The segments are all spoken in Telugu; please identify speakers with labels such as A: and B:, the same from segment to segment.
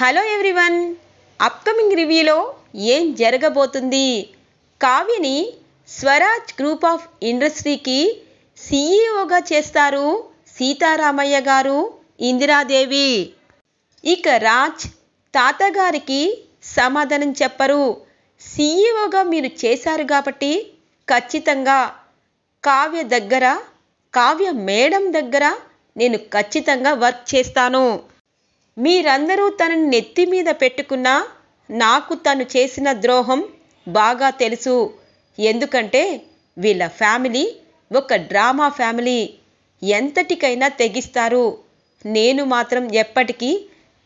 A: హలో ఎవ్రీవన్ అప్కమింగ్ రివ్యూలో ఏం జరగబోతుంది కావ్యని స్వరాజ్ గ్రూప్ ఆఫ్ ఇండస్ట్రీకి సీఈఓగా చేస్తారు సీతారామయ్య గారు ఇందిరాదేవి ఇక రాజ్ తాతగారికి సమాధానం చెప్పరు సీఈఓగా మీరు చేశారు కాబట్టి ఖచ్చితంగా కావ్య దగ్గర కావ్య మేడం దగ్గర నేను ఖచ్చితంగా వర్క్ చేస్తాను మీరందరూ తనని నెత్తి మీద పెట్టుకున్నా నాకు తను చేసిన ద్రోహం బాగా తెలుసు ఎందుకంటే వీళ్ళ ఫ్యామిలీ ఒక డ్రామా ఫ్యామిలీ ఎంతటికైనా తెగిస్తారు నేను మాత్రం ఎప్పటికీ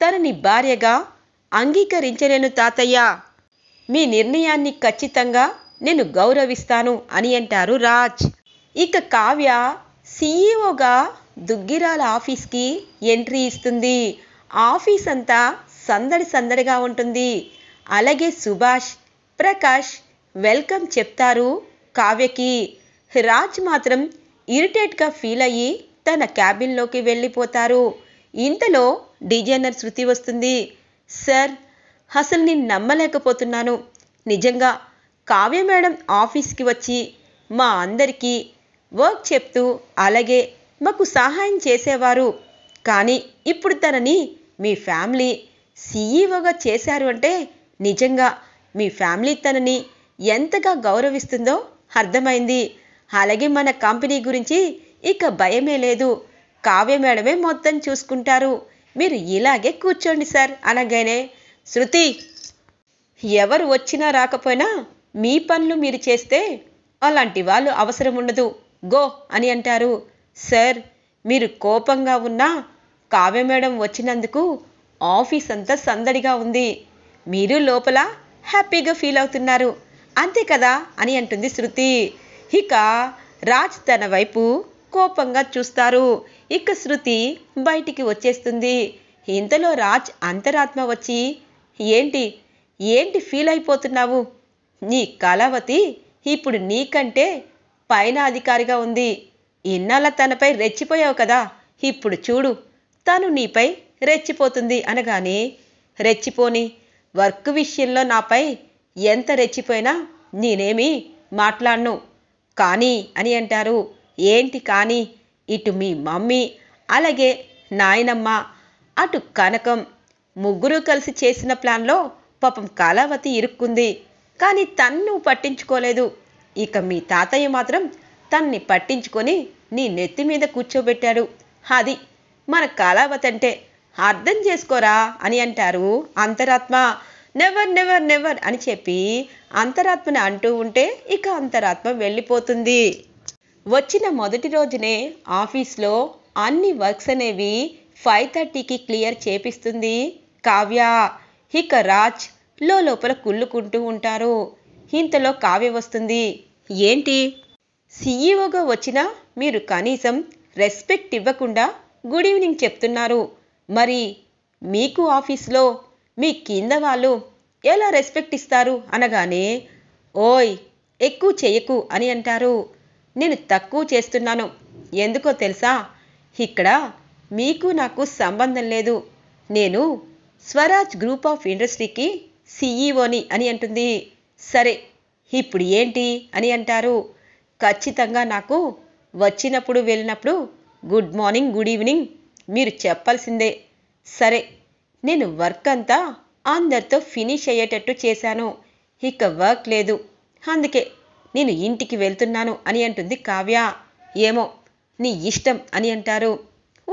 A: తనని భార్యగా అంగీకరించలేను తాతయ్య మీ నిర్ణయాన్ని ఖచ్చితంగా నేను గౌరవిస్తాను అని అంటారు రాజ్ ఇక కావ్య సీఈఓగా దుగ్గిరాల ఆఫీస్కి ఎంట్రీ ఇస్తుంది ఆఫీస్ అంతా సందడి సందడిగా ఉంటుంది అలాగే సుభాష్ ప్రకాష్ వెల్కమ్ చెప్తారు కావ్యకి రాజ్ మాత్రం ఇరిటేట్గా ఫీల్ అయ్యి తన క్యాబిన్లోకి వెళ్ళిపోతారు ఇంతలో డిజైనర్ శృతి వస్తుంది సార్ అసలు నేను నమ్మలేకపోతున్నాను నిజంగా కావ్య మేడం ఆఫీస్కి వచ్చి మా అందరికీ వర్క్ చెప్తూ అలాగే మాకు సహాయం చేసేవారు కానీ ఇప్పుడు తనని మీ ఫ్యామిలీ సీఈఓగా చేశారు అంటే నిజంగా మీ ఫ్యామిలీ తనని ఎంతగా గౌరవిస్తుందో అర్థమైంది అలాగే మన కంపెనీ గురించి ఇక భయమే లేదు కావ్య మేడమే మొత్తం చూసుకుంటారు మీరు ఇలాగే కూర్చోండి సార్ అనగానే శృతి ఎవరు వచ్చినా రాకపోయినా మీ పనులు మీరు చేస్తే అలాంటి వాళ్ళు అవసరం ఉండదు గో అని అంటారు సార్ మీరు కోపంగా ఉన్నా కావ్య మేడం వచ్చినందుకు ఆఫీస్ అంతా సందడిగా ఉంది మీరు లోపల హ్యాపీగా ఫీల్ అవుతున్నారు అంతే కదా అని అంటుంది శృతి ఇక రాజ్ తన వైపు కోపంగా చూస్తారు ఇక శృతి బయటికి వచ్చేస్తుంది ఇంతలో రాజ్ అంతరాత్మ వచ్చి ఏంటి ఏంటి ఫీల్ అయిపోతున్నావు నీ కళావతి ఇప్పుడు నీకంటే పైన అధికారిగా ఉంది ఇన్నాళ్ళ తనపై రెచ్చిపోయావు కదా ఇప్పుడు చూడు తను నీపై రెచ్చిపోతుంది అనగానే రెచ్చిపోని వర్క్ విషయంలో నాపై ఎంత రెచ్చిపోయినా నేనేమి మాట్లాడను కానీ అని అంటారు ఏంటి కానీ ఇటు మీ మమ్మీ అలాగే నాయనమ్మ అటు కనకం ముగ్గురు కలిసి చేసిన ప్లాన్లో పాపం కాలావతి ఇరుక్కుంది కానీ తన్ను పట్టించుకోలేదు ఇక మీ తాతయ్య మాత్రం తన్ని పట్టించుకొని నీ నెత్తి మీద కూర్చోబెట్టాడు అది మన కాలావతి అంటే అర్థం చేసుకోరా అని అంటారు అంతరాత్మ నెవర్ నెవర్ నెవర్ అని చెప్పి అంతరాత్మని అంటూ ఉంటే ఇక అంతరాత్మ వెళ్ళిపోతుంది వచ్చిన మొదటి రోజునే ఆఫీస్లో అన్ని వర్క్స్ అనేవి ఫైవ్ థర్టీకి క్లియర్ చేపిస్తుంది కావ్య ఇక రాజ్ లో లోపల కుళ్ళుకుంటూ ఉంటారు ఇంతలో కావ్య వస్తుంది ఏంటి సీఈఓగా e వచ్చినా మీరు కనీసం రెస్పెక్ట్ ఇవ్వకుండా గుడ్ ఈవినింగ్ చెప్తున్నారు మరి మీకు ఆఫీస్లో మీ కింద వాళ్ళు ఎలా రెస్పెక్ట్ ఇస్తారు అనగానే ఓయ్ ఎక్కువ చేయకు అని అంటారు నేను తక్కువ చేస్తున్నాను ఎందుకో తెలుసా ఇక్కడ మీకు నాకు సంబంధం లేదు నేను స్వరాజ్ గ్రూప్ ఆఫ్ ఇండస్ట్రీకి సిఈఓని అని అంటుంది సరే ఇప్పుడు ఏంటి అని అంటారు ఖచ్చితంగా నాకు వచ్చినప్పుడు వెళ్ళినప్పుడు గుడ్ మార్నింగ్ గుడ్ ఈవినింగ్ మీరు చెప్పాల్సిందే సరే నేను వర్క్ అంతా అందరితో ఫినిష్ అయ్యేటట్టు చేశాను ఇక వర్క్ లేదు అందుకే నేను ఇంటికి వెళ్తున్నాను అని అంటుంది కావ్య ఏమో నీ ఇష్టం అని అంటారు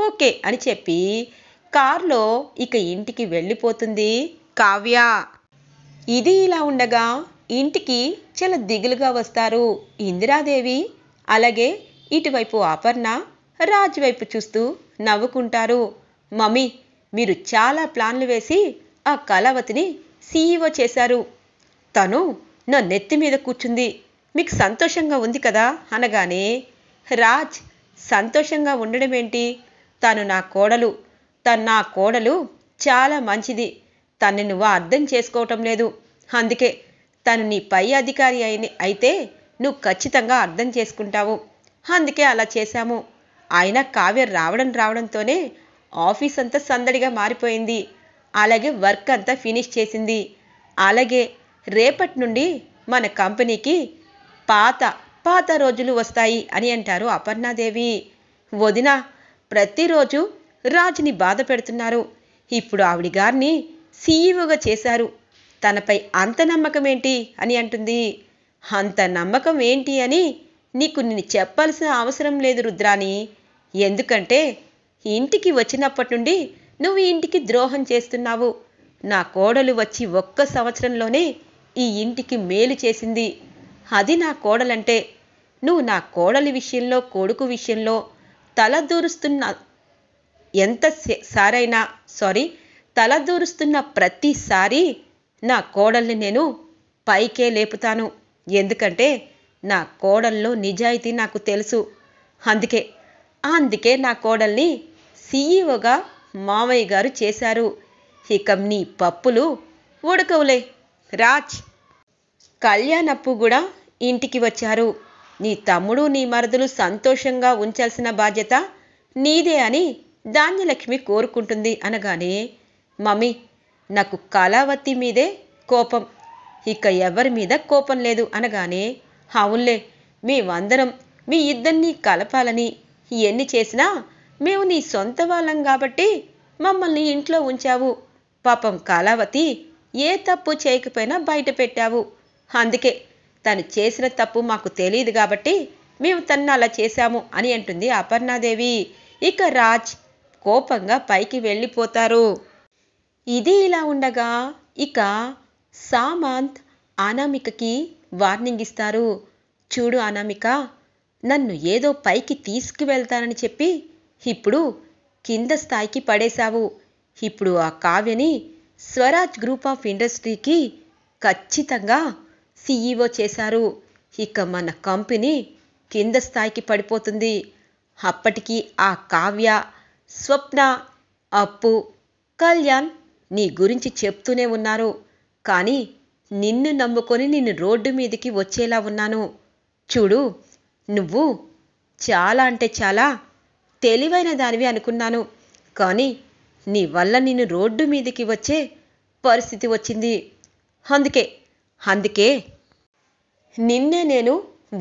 A: ఓకే అని చెప్పి కారులో ఇక ఇంటికి వెళ్ళిపోతుంది కావ్య ఇది ఇలా ఉండగా ఇంటికి చాలా దిగులుగా వస్తారు ఇందిరాదేవి అలాగే ఇటువైపు అపర్ణ రాజు వైపు చూస్తూ నవ్వుకుంటారు మమ్మీ మీరు చాలా ప్లాన్లు వేసి ఆ కళావతిని సీఈఓ చేశారు తను నా నెత్తి మీద కూర్చుంది మీకు సంతోషంగా ఉంది కదా అనగానే రాజ్ సంతోషంగా ఉండడం ఏంటి తను నా కోడలు తను నా కోడలు చాలా మంచిది తన్ని నువ్వు అర్థం చేసుకోవటం లేదు అందుకే తను నీ పై అధికారి అయిన అయితే నువ్వు ఖచ్చితంగా అర్థం చేసుకుంటావు అందుకే అలా చేశాము ఆయన కావ్య రావడం రావడంతోనే ఆఫీస్ అంతా సందడిగా మారిపోయింది అలాగే వర్క్ అంతా ఫినిష్ చేసింది అలాగే రేపటి నుండి మన కంపెనీకి పాత పాత రోజులు వస్తాయి అని అంటారు అపర్ణాదేవి వదిన ప్రతిరోజు రాజుని బాధ పెడుతున్నారు ఇప్పుడు ఆవిడ గారిని సీఈఓగా చేశారు తనపై అంత నమ్మకం ఏంటి అని అంటుంది అంత నమ్మకం ఏంటి అని నీకు నేను చెప్పాల్సిన అవసరం లేదు రుద్రాని ఎందుకంటే ఇంటికి వచ్చినప్పటి నుండి నువ్వు ఇంటికి ద్రోహం చేస్తున్నావు నా కోడలు వచ్చి ఒక్క సంవత్సరంలోనే ఈ ఇంటికి మేలు చేసింది అది నా కోడలంటే నువ్వు నా కోడలి విషయంలో కొడుకు విషయంలో తలదూరుస్తున్న ఎంత సారైనా సారీ తలదూరుస్తున్న ప్రతిసారి నా కోడల్ని నేను పైకే లేపుతాను ఎందుకంటే నా కోడల్లో నిజాయితీ నాకు తెలుసు అందుకే అందుకే నా కోడల్ని సీఈఓగా మామయ్య గారు చేశారు ఇక నీ పప్పులు ఉడకవులే రాజ్ కళ్యాణప్పు కూడా ఇంటికి వచ్చారు నీ తమ్ముడు నీ మరదలు సంతోషంగా ఉంచాల్సిన బాధ్యత నీదే అని ధాన్యలక్ష్మి కోరుకుంటుంది అనగానే మమ్మీ నాకు కళావతి మీదే కోపం ఇక ఎవరి మీద కోపం లేదు అనగానే అవునులే మేమందరం మీ ఇద్దరినీ కలపాలని ఎన్ని చేసినా మేము నీ సొంత వాళ్ళం కాబట్టి మమ్మల్ని ఇంట్లో ఉంచావు పాపం కాలావతి ఏ తప్పు చేయకపోయినా బయట పెట్టావు అందుకే తను చేసిన తప్పు మాకు తెలియదు కాబట్టి మేము తన్ను అలా చేశాము అని అంటుంది అపర్ణాదేవి ఇక రాజ్ కోపంగా పైకి వెళ్ళిపోతారు ఇది ఇలా ఉండగా ఇక సామంత్ అనామికకి వార్నింగ్ ఇస్తారు చూడు అనామిక నన్ను ఏదో పైకి తీసుకువెళ్తానని చెప్పి ఇప్పుడు కింద స్థాయికి పడేశావు ఇప్పుడు ఆ కావ్యని స్వరాజ్ గ్రూప్ ఆఫ్ ఇండస్ట్రీకి ఖచ్చితంగా సీఈఓ చేశారు ఇక మన కంపెనీ కింద స్థాయికి పడిపోతుంది అప్పటికి ఆ కావ్య స్వప్న అప్పు కళ్యాణ్ నీ గురించి చెప్తూనే ఉన్నారు కానీ నిన్ను నమ్ముకొని నిన్ను రోడ్డు మీదకి వచ్చేలా ఉన్నాను చూడు నువ్వు చాలా అంటే చాలా తెలివైన దానివి అనుకున్నాను కానీ నీ వల్ల నేను రోడ్డు మీదకి వచ్చే పరిస్థితి వచ్చింది అందుకే అందుకే నిన్నే నేను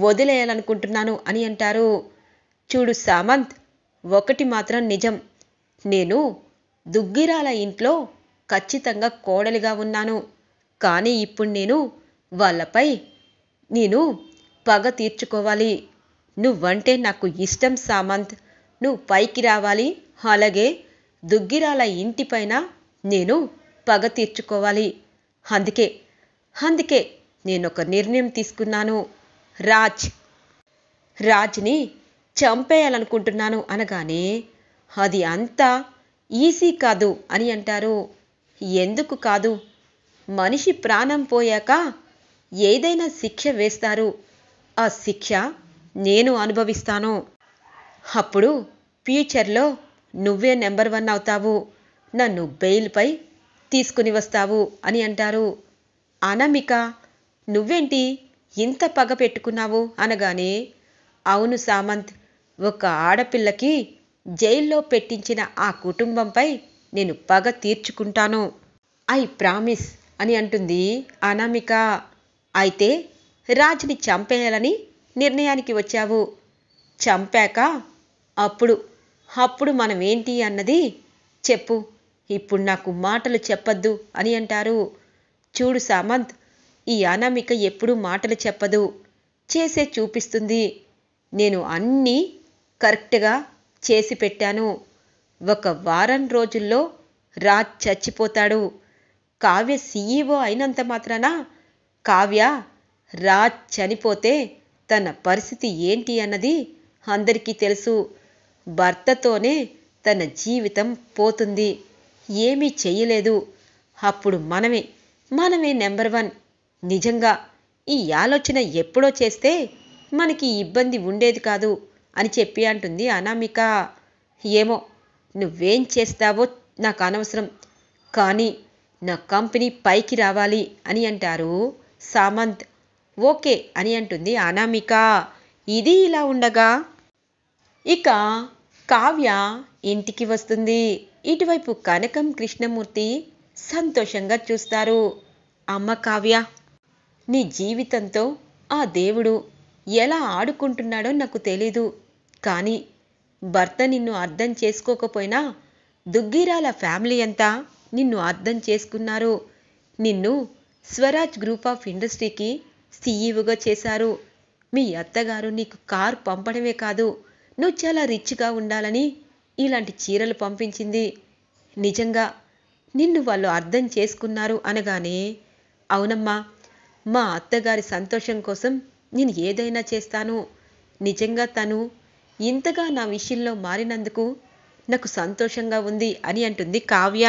A: వదిలేయాలనుకుంటున్నాను అని అంటారు చూడు సామంత్ ఒకటి మాత్రం నిజం నేను దుగ్గిరాల ఇంట్లో ఖచ్చితంగా కోడలిగా ఉన్నాను కానీ ఇప్పుడు నేను వాళ్ళపై నేను పగ తీర్చుకోవాలి నువ్వంటే నాకు ఇష్టం సామంత్ నువ్వు పైకి రావాలి అలాగే దుగ్గిరాల ఇంటిపైన నేను పగ తీర్చుకోవాలి అందుకే అందుకే నేను ఒక నిర్ణయం తీసుకున్నాను రాజ్ రాజ్ని చంపేయాలనుకుంటున్నాను అనగానే అది అంతా ఈజీ కాదు అని అంటారు ఎందుకు కాదు మనిషి ప్రాణం పోయాక ఏదైనా శిక్ష వేస్తారు ఆ శిక్ష నేను అనుభవిస్తాను అప్పుడు ఫ్యూచర్లో నువ్వే నెంబర్ వన్ అవుతావు నన్ను బెయిల్పై తీసుకుని వస్తావు అని అంటారు అనమిక నువ్వేంటి ఇంత పగ పెట్టుకున్నావు అనగానే అవును సామంత్ ఒక ఆడపిల్లకి జైల్లో పెట్టించిన ఆ కుటుంబంపై నేను పగ తీర్చుకుంటాను ఐ ప్రామిస్ అని అంటుంది అనామిక అయితే రాజుని చంపేయాలని నిర్ణయానికి వచ్చావు చంపాక అప్పుడు అప్పుడు మనం ఏంటి అన్నది చెప్పు ఇప్పుడు నాకు మాటలు చెప్పద్దు అని అంటారు చూడు సామంత్ ఈ అనామిక ఎప్పుడూ మాటలు చెప్పదు చేసే చూపిస్తుంది నేను అన్నీ కరెక్ట్గా చేసి పెట్టాను ఒక వారం రోజుల్లో రాజ్ చచ్చిపోతాడు కావ్య సీఈఓ అయినంత మాత్రాన కావ్య రాజ్ చనిపోతే తన పరిస్థితి ఏంటి అన్నది అందరికీ తెలుసు భర్తతోనే తన జీవితం పోతుంది ఏమీ చెయ్యలేదు అప్పుడు మనమే మనమే నెంబర్ వన్ నిజంగా ఈ ఆలోచన ఎప్పుడో చేస్తే మనకి ఇబ్బంది ఉండేది కాదు అని చెప్పి అంటుంది అనామిక ఏమో నువ్వేం చేస్తావో నాకు అనవసరం కానీ నా కంపెనీ పైకి రావాలి అని అంటారు సామంత్ ఓకే అని అంటుంది అనామిక ఇది ఇలా ఉండగా ఇక కావ్య ఇంటికి వస్తుంది ఇటువైపు కనకం కృష్ణమూర్తి సంతోషంగా చూస్తారు అమ్మ కావ్య నీ జీవితంతో ఆ దేవుడు ఎలా ఆడుకుంటున్నాడో నాకు తెలీదు కానీ భర్త నిన్ను అర్థం చేసుకోకపోయినా దుగ్గిరాల ఫ్యామిలీ అంతా నిన్ను అర్థం చేసుకున్నారు నిన్ను స్వరాజ్ గ్రూప్ ఆఫ్ ఇండస్ట్రీకి సీఈఓగా చేశారు మీ అత్తగారు నీకు కారు పంపడమే కాదు నువ్వు చాలా రిచ్గా ఉండాలని ఇలాంటి చీరలు పంపించింది నిజంగా నిన్ను వాళ్ళు అర్థం చేసుకున్నారు అనగానే అవునమ్మా మా అత్తగారి సంతోషం కోసం నేను ఏదైనా చేస్తాను నిజంగా తను ఇంతగా నా విషయంలో మారినందుకు నాకు సంతోషంగా ఉంది అని అంటుంది కావ్య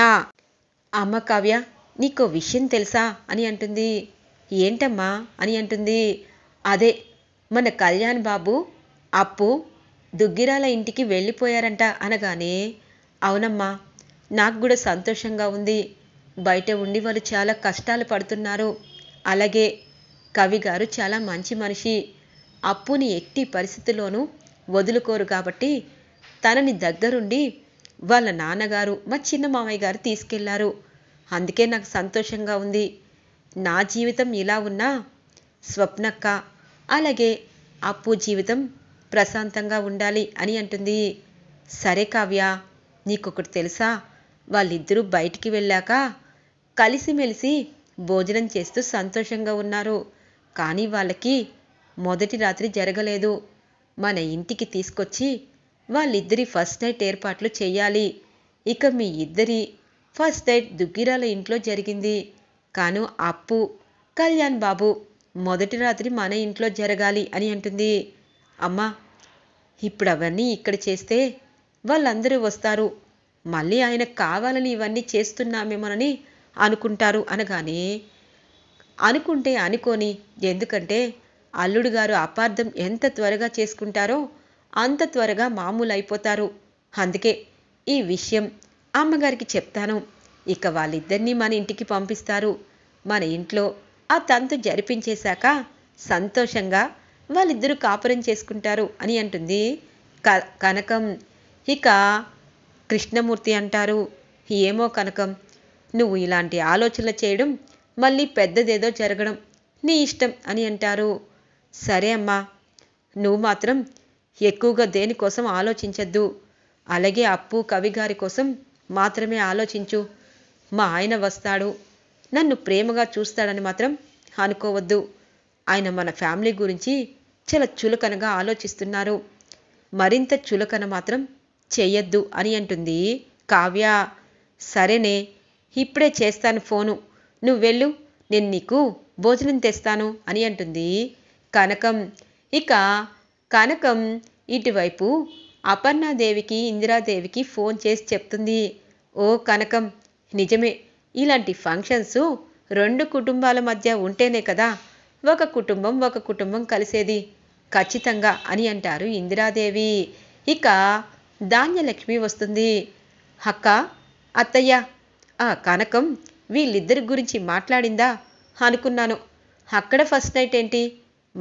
A: అమ్మ కావ్య నీకో విషయం తెలుసా అని అంటుంది ఏంటమ్మా అని అంటుంది అదే మన కళ్యాణ్ బాబు అప్పు దుగ్గిరాల ఇంటికి వెళ్ళిపోయారంట అనగానే అవునమ్మా నాకు కూడా సంతోషంగా ఉంది బయట ఉండి వాళ్ళు చాలా కష్టాలు పడుతున్నారు అలాగే కవి గారు చాలా మంచి మనిషి అప్పుని ఎట్టి పరిస్థితుల్లోనూ వదులుకోరు కాబట్టి తనని దగ్గరుండి వాళ్ళ నాన్నగారు మా చిన్న మామయ్య గారు తీసుకెళ్లారు అందుకే నాకు సంతోషంగా ఉంది నా జీవితం ఇలా ఉన్నా స్వప్నక్క అలాగే అప్పు జీవితం ప్రశాంతంగా ఉండాలి అని అంటుంది సరే కావ్య నీకొకటి తెలుసా వాళ్ళిద్దరూ బయటికి వెళ్ళాక కలిసిమెలిసి భోజనం చేస్తూ సంతోషంగా ఉన్నారు కానీ వాళ్ళకి మొదటి రాత్రి జరగలేదు మన ఇంటికి తీసుకొచ్చి వాళ్ళిద్దరి ఫస్ట్ నైట్ ఏర్పాట్లు చేయాలి ఇక మీ ఇద్దరి ఫస్ట్ నైట్ దుగ్గిరాల ఇంట్లో జరిగింది కాను అప్పు కళ్యాణ్ బాబు మొదటి రాత్రి మన ఇంట్లో జరగాలి అని అంటుంది అమ్మా ఇప్పుడు అవన్నీ ఇక్కడ చేస్తే వాళ్ళందరూ వస్తారు మళ్ళీ ఆయన కావాలని ఇవన్నీ చేస్తున్నామేమోనని అనుకుంటారు అనగానే అనుకుంటే అనుకోని ఎందుకంటే అల్లుడు గారు అపార్థం ఎంత త్వరగా చేసుకుంటారో అంత త్వరగా మామూలు అయిపోతారు అందుకే ఈ విషయం అమ్మగారికి చెప్తాను ఇక వాళ్ళిద్దరినీ మన ఇంటికి పంపిస్తారు మన ఇంట్లో ఆ తంతు జరిపించేశాక సంతోషంగా వాళ్ళిద్దరూ కాపురం చేసుకుంటారు అని అంటుంది కనకం ఇక కృష్ణమూర్తి అంటారు ఏమో కనకం నువ్వు ఇలాంటి ఆలోచనలు చేయడం మళ్ళీ పెద్దదేదో జరగడం నీ ఇష్టం అని అంటారు సరే అమ్మా నువ్వు మాత్రం ఎక్కువగా దేనికోసం ఆలోచించద్దు అలాగే అప్పు కవి గారి కోసం మాత్రమే ఆలోచించు మా ఆయన వస్తాడు నన్ను ప్రేమగా చూస్తాడని మాత్రం అనుకోవద్దు ఆయన మన ఫ్యామిలీ గురించి చాలా చులకనగా ఆలోచిస్తున్నారు మరింత చులకన మాత్రం చేయొద్దు అని అంటుంది కావ్య సరేనే ఇప్పుడే చేస్తాను ఫోను నువ్వు వెళ్ళు నేను నీకు భోజనం తెస్తాను అని అంటుంది కనకం ఇక కనకం ఇటువైపు అపర్ణాదేవికి ఇందిరాదేవికి ఫోన్ చేసి చెప్తుంది ఓ కనకం నిజమే ఇలాంటి ఫంక్షన్స్ రెండు కుటుంబాల మధ్య ఉంటేనే కదా ఒక కుటుంబం ఒక కుటుంబం కలిసేది ఖచ్చితంగా అని అంటారు ఇందిరాదేవి ఇక ధాన్యలక్ష్మి వస్తుంది అక్క అత్తయ్య ఆ కనకం వీళ్ళిద్దరి గురించి మాట్లాడిందా అనుకున్నాను అక్కడ ఫస్ట్ నైట్ ఏంటి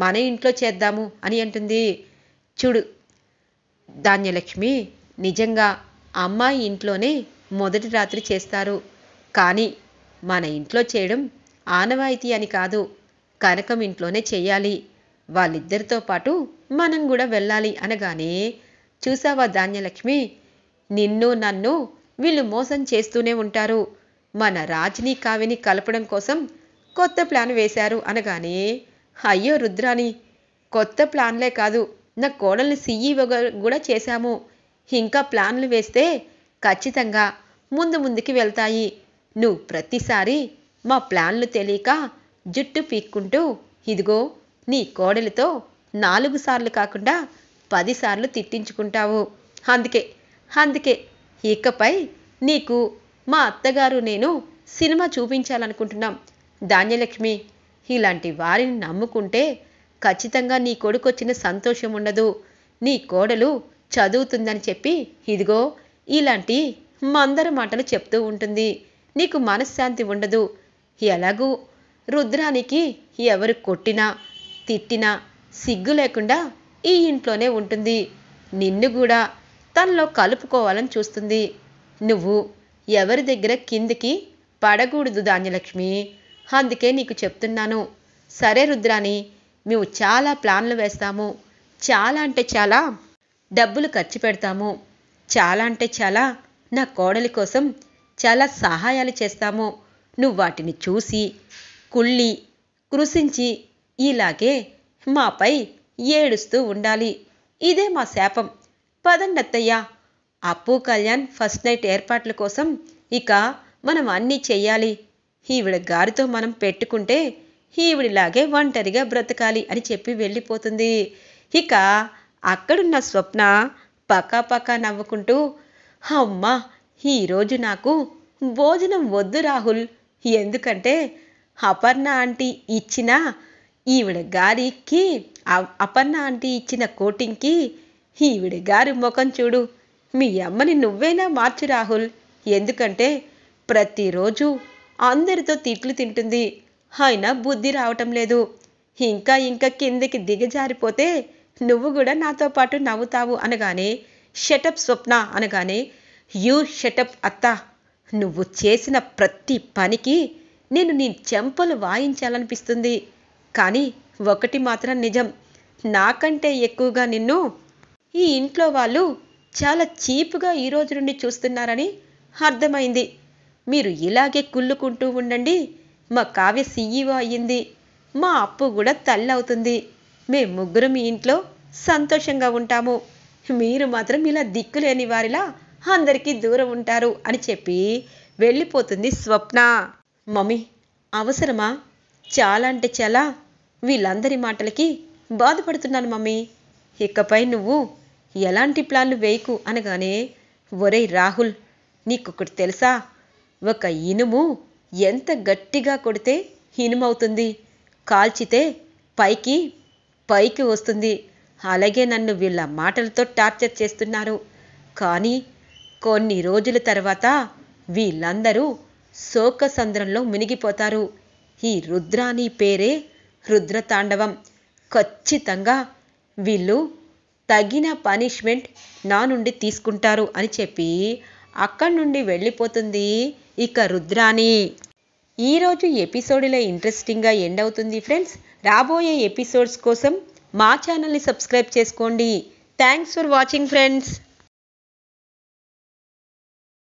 A: మన ఇంట్లో చేద్దాము అని అంటుంది చూడు ధాన్యలక్ష్మి నిజంగా అమ్మాయి ఇంట్లోనే మొదటి రాత్రి చేస్తారు కానీ మన ఇంట్లో చేయడం ఆనవాయితీ అని కాదు కనకం ఇంట్లోనే చేయాలి వాళ్ళిద్దరితో పాటు మనం కూడా వెళ్ళాలి అనగానే చూసావా ధాన్యలక్ష్మి నిన్ను నన్ను వీళ్ళు మోసం చేస్తూనే ఉంటారు మన రాజుని కావిని కలపడం కోసం కొత్త ప్లాన్ వేశారు అనగానే అయ్యో రుద్రాని కొత్త ప్లాన్లే కాదు నా కోడల్ని సీఈఓ కూడా చేశాము ఇంకా ప్లాన్లు వేస్తే ఖచ్చితంగా ముందు ముందుకి వెళ్తాయి నువ్వు ప్రతిసారి మా ప్లాన్లు తెలియక జుట్టు పీక్కుంటూ ఇదిగో నీ కోడలితో నాలుగు సార్లు కాకుండా పదిసార్లు తిట్టించుకుంటావు అందుకే అందుకే ఇకపై నీకు మా అత్తగారు నేను సినిమా చూపించాలనుకుంటున్నాం ధాన్యలక్ష్మి ఇలాంటి వారిని నమ్ముకుంటే ఖచ్చితంగా నీ కొడుకు వచ్చిన సంతోషం ఉండదు నీ కోడలు చదువుతుందని చెప్పి ఇదిగో ఇలాంటి మందర మాటలు చెప్తూ ఉంటుంది నీకు మనశ్శాంతి ఉండదు ఎలాగూ రుద్రానికి ఎవరు కొట్టినా తిట్టినా సిగ్గు లేకుండా ఈ ఇంట్లోనే ఉంటుంది నిన్ను కూడా తనలో కలుపుకోవాలని చూస్తుంది నువ్వు ఎవరి దగ్గర కిందికి పడకూడదు ధాన్యలక్ష్మి అందుకే నీకు చెప్తున్నాను సరే రుద్రాని మేము చాలా ప్లాన్లు వేస్తాము చాలా అంటే చాలా డబ్బులు ఖర్చు పెడతాము చాలా అంటే చాలా నా కోడలి కోసం చాలా సహాయాలు చేస్తామో నువ్వు వాటిని చూసి కుళ్ళి కృషించి ఇలాగే మాపై ఏడుస్తూ ఉండాలి ఇదే మా శాపం పదండత్తయ్య అప్పు కళ్యాణ్ ఫస్ట్ నైట్ ఏర్పాట్ల కోసం ఇక మనం అన్నీ చెయ్యాలి ఈవిడ గారితో మనం పెట్టుకుంటే ఈవిడిలాగే ఒంటరిగా బ్రతకాలి అని చెప్పి వెళ్ళిపోతుంది ఇక అక్కడున్న స్వప్న పక్కా పక్కా నవ్వుకుంటూ అమ్మా ఈరోజు నాకు భోజనం వద్దు రాహుల్ ఎందుకంటే అపర్ణ ఆంటీ ఇచ్చిన ఈవిడ గారికి అపర్ణ ఆంటీ ఇచ్చిన కోటింగ్కి ఈవిడ గారి ముఖం చూడు మీ అమ్మని నువ్వేనా మార్చు రాహుల్ ఎందుకంటే ప్రతిరోజు అందరితో తిట్లు తింటుంది అయినా బుద్ధి రావటం లేదు ఇంకా ఇంకా కిందకి దిగజారిపోతే నువ్వు కూడా నాతో పాటు నవ్వుతావు అనగానే షటప్ స్వప్న అనగానే యూ షటప్ అత్త నువ్వు చేసిన ప్రతి పనికి నేను నీ చెంపలు వాయించాలనిపిస్తుంది కానీ ఒకటి మాత్రం నిజం నాకంటే ఎక్కువగా నిన్ను ఈ ఇంట్లో వాళ్ళు చాలా చీపుగా ఈ రోజు నుండి చూస్తున్నారని అర్థమైంది మీరు ఇలాగే కుళ్ళుకుంటూ ఉండండి మా కావ్య సీఈఓ అయ్యింది మా అప్పు కూడా తల్లి అవుతుంది మేము ముగ్గురు మీ ఇంట్లో సంతోషంగా ఉంటాము మీరు మాత్రం ఇలా దిక్కులేని వారిలా అందరికీ దూరం ఉంటారు అని చెప్పి వెళ్ళిపోతుంది స్వప్న మమ్మీ అవసరమా చాలా అంటే చాలా వీళ్ళందరి మాటలకి బాధపడుతున్నాను మమ్మీ ఇకపై నువ్వు ఎలాంటి ప్లాన్లు వేయకు అనగానే ఒరే రాహుల్ నీకొకటి తెలుసా ఒక ఇనుము ఎంత గట్టిగా కొడితే ఇనుమవుతుంది కాల్చితే పైకి పైకి వస్తుంది అలాగే నన్ను వీళ్ళ మాటలతో టార్చర్ చేస్తున్నారు కానీ కొన్ని రోజుల తర్వాత వీళ్ళందరూ శోకసంద్రంలో మునిగిపోతారు ఈ రుద్రాని పేరే పేరే రుద్రతాండవం ఖచ్చితంగా వీళ్ళు తగిన పనిష్మెంట్ నా నుండి తీసుకుంటారు అని చెప్పి అక్కడి నుండి వెళ్ళిపోతుంది ఇక రుద్రాని ఈరోజు ఎపిసోడ్లో ఇంట్రెస్టింగ్గా ఎండ్ అవుతుంది ఫ్రెండ్స్ రాబోయే ఎపిసోడ్స్ కోసం మా ఛానల్ని సబ్స్క్రైబ్ చేసుకోండి థ్యాంక్స్ ఫర్ వాచింగ్ ఫ్రెండ్స్